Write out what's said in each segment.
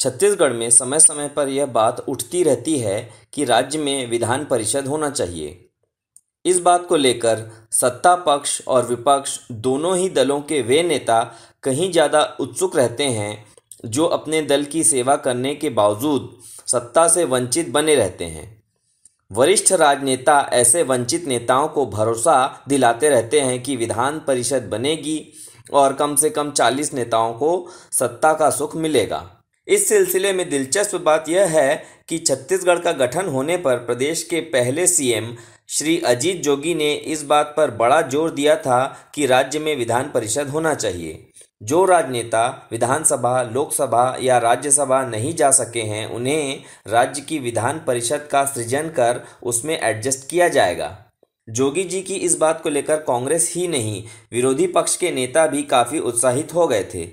छत्तीसगढ़ में समय समय पर यह बात उठती रहती है कि राज्य में विधान परिषद होना चाहिए इस बात को लेकर सत्ता पक्ष और विपक्ष दोनों ही दलों के वे नेता कहीं ज़्यादा उत्सुक रहते हैं जो अपने दल की सेवा करने के बावजूद सत्ता से वंचित बने रहते हैं वरिष्ठ राजनेता ऐसे वंचित नेताओं को भरोसा दिलाते रहते हैं कि विधान परिषद बनेगी और कम से कम 40 नेताओं को सत्ता का सुख मिलेगा इस सिलसिले में दिलचस्प बात यह है कि छत्तीसगढ़ का गठन होने पर प्रदेश के पहले सीएम श्री अजीत जोगी ने इस बात पर बड़ा जोर दिया था कि राज्य में विधान परिषद होना चाहिए जो राजनेता विधानसभा लोकसभा या राज्यसभा नहीं जा सके हैं उन्हें राज्य की विधान परिषद का सृजन कर उसमें एडजस्ट किया जाएगा जोगी जी की इस बात को लेकर कांग्रेस ही नहीं विरोधी पक्ष के नेता भी काफ़ी उत्साहित हो गए थे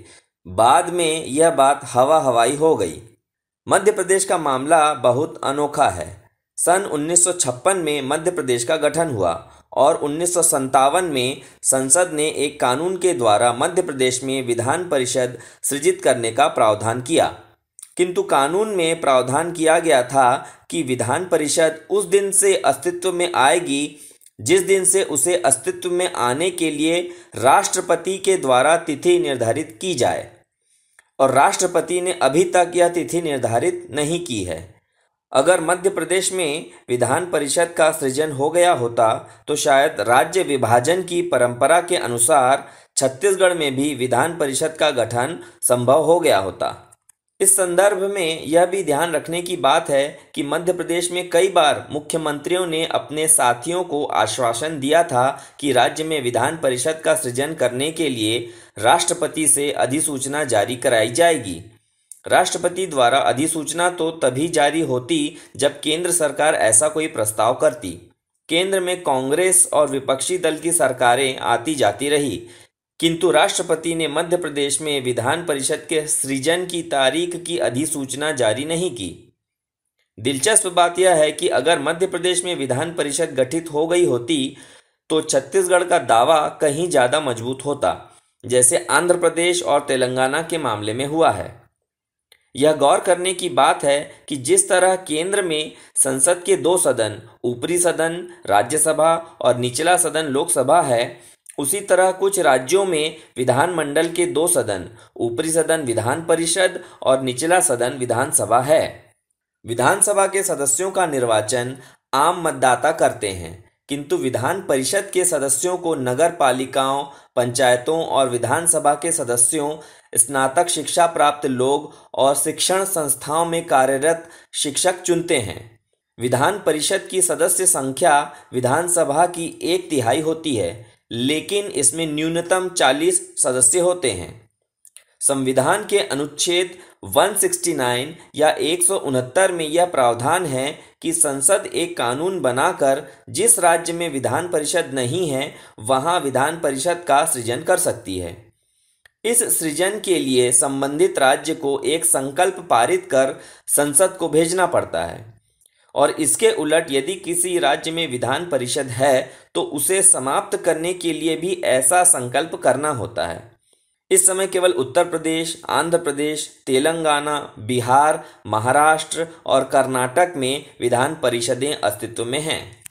बाद में यह बात हवा हवाई हो गई मध्य प्रदेश का मामला बहुत अनोखा है सन 1956 में मध्य प्रदेश का गठन हुआ और उन्नीस में संसद ने एक कानून के द्वारा मध्य प्रदेश में विधान परिषद सृजित करने का प्रावधान किया किंतु कानून में प्रावधान किया गया था कि विधान परिषद उस दिन से अस्तित्व में आएगी जिस दिन से उसे अस्तित्व में आने के लिए राष्ट्रपति के द्वारा तिथि निर्धारित की जाए और राष्ट्रपति ने अभी तक यह तिथि निर्धारित नहीं की है अगर मध्य प्रदेश में विधान परिषद का सृजन हो गया होता तो शायद राज्य विभाजन की परंपरा के अनुसार छत्तीसगढ़ में भी विधान परिषद का गठन संभव हो गया होता इस संदर्भ में यह भी ध्यान रखने की बात है कि मध्य प्रदेश में कई बार मुख्यमंत्रियों ने अपने साथियों को आश्वासन दिया था कि राज्य में विधान परिषद का सृजन करने के लिए राष्ट्रपति से अधिसूचना जारी कराई जाएगी राष्ट्रपति द्वारा अधिसूचना तो तभी जारी होती जब केंद्र सरकार ऐसा कोई प्रस्ताव करती केंद्र में कांग्रेस और विपक्षी दल की सरकारें आती जाती रही किंतु राष्ट्रपति ने मध्य प्रदेश में विधान परिषद के सृजन की तारीख की अधिसूचना जारी नहीं की दिलचस्प बात यह है कि अगर मध्य प्रदेश में विधान परिषद गठित हो गई होती तो छत्तीसगढ़ का दावा कहीं ज़्यादा मजबूत होता जैसे आंध्र प्रदेश और तेलंगाना के मामले में हुआ है यह गौर करने की बात है कि जिस तरह केंद्र में संसद के दो सदन ऊपरी सदन राज्यसभा और निचला सदन लोकसभा है उसी तरह कुछ राज्यों में विधानमंडल के दो सदन ऊपरी सदन विधान परिषद और निचला सदन विधानसभा है विधानसभा के सदस्यों का निर्वाचन आम मतदाता करते हैं किंतु विधान परिषद के सदस्यों को नगर पालिकाओं पंचायतों और विधानसभा के सदस्यों स्नातक शिक्षा प्राप्त लोग और शिक्षण संस्थाओं में कार्यरत शिक्षक चुनते हैं विधान परिषद की सदस्य संख्या विधानसभा की एक तिहाई होती है लेकिन इसमें न्यूनतम 40 सदस्य होते हैं संविधान के अनुच्छेद 169 या एक में यह प्रावधान है कि संसद एक कानून बनाकर जिस राज्य में विधान परिषद नहीं है वहां विधान परिषद का सृजन कर सकती है इस सृजन के लिए संबंधित राज्य को एक संकल्प पारित कर संसद को भेजना पड़ता है और इसके उलट यदि किसी राज्य में विधान परिषद है तो उसे समाप्त करने के लिए भी ऐसा संकल्प करना होता है इस समय केवल उत्तर प्रदेश आंध्र प्रदेश तेलंगाना बिहार महाराष्ट्र और कर्नाटक में विधान परिषदें अस्तित्व में हैं